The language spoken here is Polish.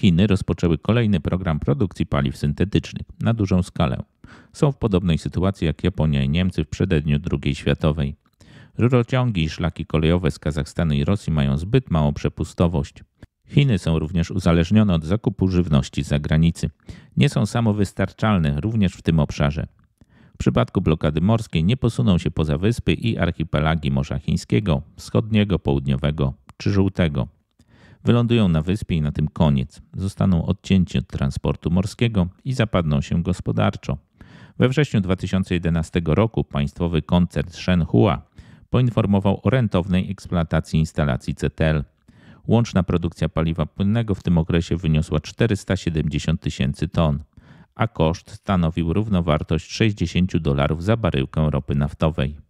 Chiny rozpoczęły kolejny program produkcji paliw syntetycznych na dużą skalę. Są w podobnej sytuacji jak Japonia i Niemcy w przededniu II światowej. Rurociągi i szlaki kolejowe z Kazachstanu i Rosji mają zbyt małą przepustowość. Chiny są również uzależnione od zakupu żywności z zagranicy. Nie są samowystarczalne również w tym obszarze. W przypadku blokady morskiej nie posuną się poza wyspy i archipelagi Morza Chińskiego, Wschodniego, Południowego czy Żółtego. Wylądują na wyspie i na tym koniec. Zostaną odcięci od transportu morskiego i zapadną się gospodarczo. We wrześniu 2011 roku państwowy koncert Shenhua poinformował o rentownej eksploatacji instalacji CTL. Łączna produkcja paliwa płynnego w tym okresie wyniosła 470 tysięcy ton, a koszt stanowił równowartość 60 dolarów za baryłkę ropy naftowej.